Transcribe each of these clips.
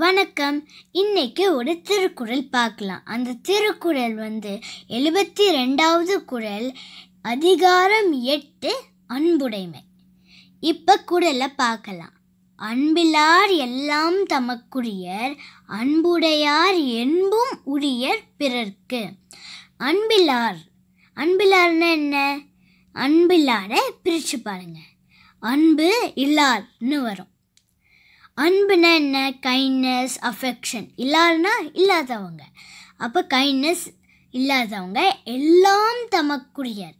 வணக்கம் இன்னைக்கு ஒரு திருக்குறள் பார்க்கலாம் அந்த திருக்குறள் வந்து எழுபத்தி ரெண்டாவது குரல் அதிகாரம் எட்டு அன்புடைமை இப்போ குரலை பார்க்கலாம் அன்பிலார் எல்லாம் தமக்குரியர் அன்புடையார் என்பும் உரியர் பிறர்க்கு அன்பிலார் அன்பிலார்னா என்ன அன்பிலாரை பிரித்து பாருங்கள் அன்பு இல்லார்னு வரும் அன்புனா என்ன கைண்ட்னஸ் அஃபெக்ஷன் இல்லாருன்னா இல்லாதவங்க அப்போ கைண்ட்னஸ் இல்லாதவங்க எல்லாம் தமக்குரியர்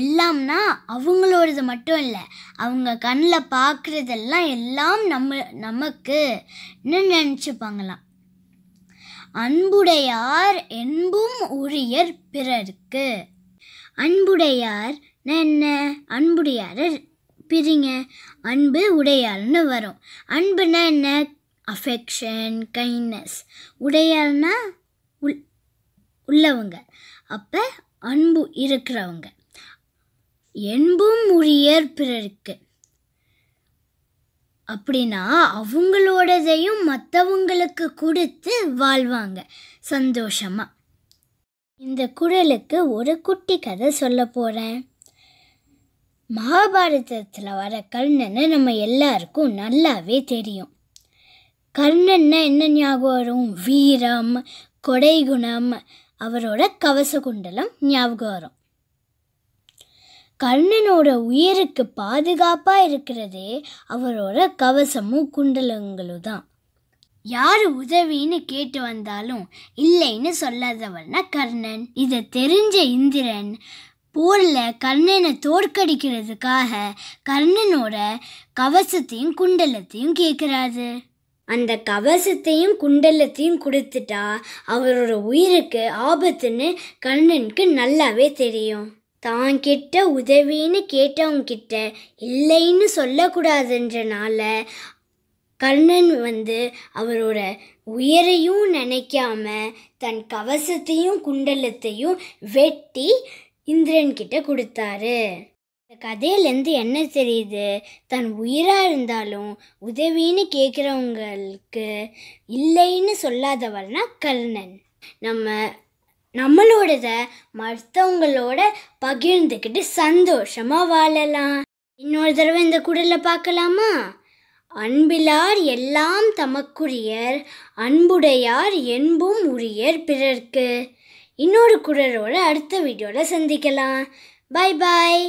எல்லாம்னா அவங்களோடது மட்டும் இல்லை அவங்க கண்ணில் பார்க்குறதெல்லாம் எல்லாம் நம்ம நமக்குன்னு நினச்சிப்பாங்களாம் அன்புடையார் என்பும் உரியர் பிறருக்கு அன்புடையார் என்ன அன்புடையார் பிரிங்க அன்பு உடையாள்னு வரும் அன்புனா என்ன அஃபெக்ஷன் கைண்ட்னஸ் உடையாள்னா உள் உள்ளவங்க அப்போ அன்பு இருக்கிறவங்க என்பும் உரியர் பிறருக்கு அப்படின்னா அவங்களோடதையும் மற்றவங்களுக்கு கொடுத்து வாழ்வாங்க சந்தோஷமாக இந்த குரலுக்கு ஒரு குட்டி கதை சொல்ல போகிறேன் மகாபாரதத்தில் வர கர்ணனை நம்ம எல்லாருக்கும் நல்லாவே தெரியும் கர்ணன்னா என்ன ஞாபகம் வரும் வீரம் கொடை குணம் அவரோட கவச குண்டலம் ஞாபகம் வரும் கர்ணனோட உயிருக்கு பாதுகாப்பாக இருக்கிறதே அவரோட கவசமும் குண்டலங்களும் தான் யார் உதவின்னு கேட்டு வந்தாலும் இல்லைன்னு சொல்லாதவன்னா கர்ணன் இதை தெரிஞ்ச இந்திரன் போரில் கர்ணனை தோற்கடிக்கிறதுக்காக கர்ணனோட கவசத்தையும் குண்டலத்தையும் கேட்குறாரு அந்த கவசத்தையும் குண்டலத்தையும் கொடுத்துட்டா அவரோட உயிருக்கு ஆபத்துன்னு கர்ணனுக்கு நல்லாவே தெரியும் தான் கிட்ட உதவின்னு கேட்டவங்க கிட்ட இல்லைன்னு சொல்லக்கூடாதுன்றனால கர்ணன் வந்து அவரோட உயரையும் நினைக்காம தன் கவசத்தையும் குண்டலத்தையும் வெட்டி இந்திரன் கிட்ட கொடுத்தாரு கதையிலேருந்து என்ன தெரியுது தன் உயிராக இருந்தாலும் உதவின்னு கேட்குறவங்களுக்கு இல்லைன்னு சொல்லாதவர்னா கர்ணன் நம்ம நம்மளோடத மற்றவங்களோட பகிர்ந்துக்கிட்டு சந்தோஷமாக வாழலாம் இன்னொரு தடவை இந்த குடலில் பார்க்கலாமா அன்பிலார் எல்லாம் தமக்குரியர் அன்புடையார் என்பும் உரியர் பிறர்க்கு இன்னொரு குரலோட அடுத்த வீடியோவில் சந்திக்கலாம் பாய் பாய்